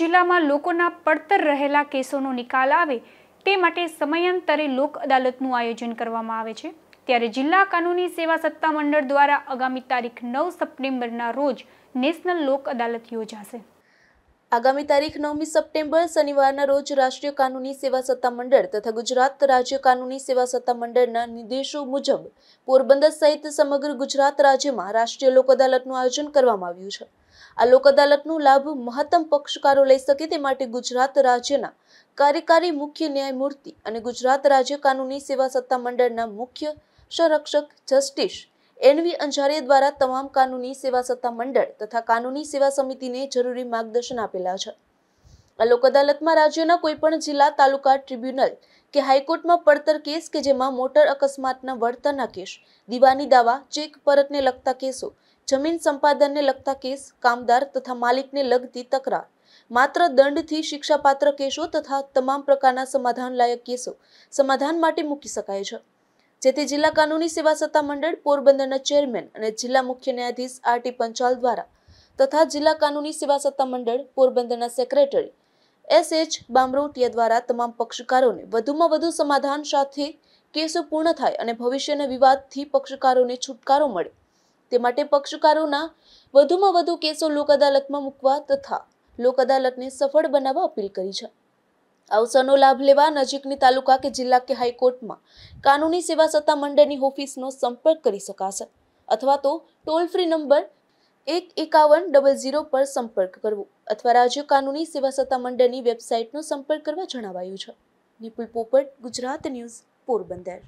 જિલ્લામાં લોકોના પડતર રહેલા કેસોનો નિકાલ આવે તે માટે સમયાંતરે લોક અદાલતનું આયોજન કરવામાં આવે છે ત્યારે જિલ્લા કાનૂની સેવા સત્તામંડળ દ્વારા આગામી તારીખ નવ સપ્ટેમ્બરના રોજ નેશનલ લોક અદાલત યોજાશે આગામી તારીખ નવમી સપ્ટેમ્બર શનિવારના રોજ રાષ્ટ્રીય કાનૂની સેવા સત્તા મંડળ તથા ગુજરાત રાજ્ય કાનૂની સેવા સત્તા મંડળના નિર્દેશો મુજબ પોરબંદર સહિત સમગ્ર ગુજરાત રાજ્યમાં રાષ્ટ્રીય લોક અદાલતનું આયોજન કરવામાં આવ્યું છે આ લોક અદાલતનો લાભ મહત્તમ પક્ષકારો લઈ શકે તે માટે ગુજરાત રાજ્યના કાર્યકારી મુખ્ય ન્યાયમૂર્તિ અને ગુજરાત રાજ્ય કાનૂની સેવા સત્તામંડળના મુખ્ય સંરક્ષક જસ્ટિસ એનવી અંજારીએ દ્વારા તમામ કાનૂની સેવા સત્તામંડળ તથા કાનૂની સેવા સમિતિને જરૂરી માર્ગદર્શન આપેલા છે આ લોક અદાલતમાં રાજ્યના કોઈપણ જિલ્લા તાલુકા ટ્રિબ્યુનલ કે હાઈકોર્ટમાં પડતર કેસ કે જેમાં મોટર અકસ્માતના વળતરના કેસ દીવાની દાવા ચેક પરતને લગતા કેસો જમીન સંપાદનને લગતા કેસ કામદાર તથા માલિકને લગતી તકરાર માત્ર દંડથી શિક્ષાપાત્ર કેસો તથા તમામ પ્રકારના સમાધાનલાયક કેસો સમાધાન માટે મૂકી શકાય છે જેથી જિલ્લા કાનૂની સેવા સત્તા મંડળ પોરબંદરના ચેરમેન અને જિલ્લા મુખ્ય ન્યાયાધીશ આર ટી પંચાલ દ્વારા તથા જિલ્લા કાનૂની સેવા સત્તા મંડળ પોરબંદરના સેક્રેટરી એસ એચ બામરોટિયા દ્વારા તમામ પક્ષકારોને વધુમાં વધુ સમાધાન સાથે કેસો પૂર્ણ થાય અને ભવિષ્યના વિવાદથી પક્ષકારોને છુટકારો મળે તે માટે પક્ષકારોના વધુમાં વધુ કેસો લોક અદાલતમાં મૂકવા તથા લોક અદાલતને સફળ બનાવવા અપીલ કરી છે અવસરનો લાભ લેવા નજીકની તાલુકા કે જિલ્લા કે હાઈકોર્ટમાં કાનૂની સેવા સત્તા મંડળની ઓફિસનો સંપર્ક કરી શકાશે અથવા તો ટોલ ફ્રી નંબર એક એકાવન ડબલ ઝીરો પર સંપર્ક કરવો અથવા રાજ્ય કાનૂની સેવા સત્તા મંડળની વેબસાઇટનો સંપર્ક કરવા જણાવાયું છે નિપુલ પોપટ ગુજરાત ન્યૂઝ પોરબંદર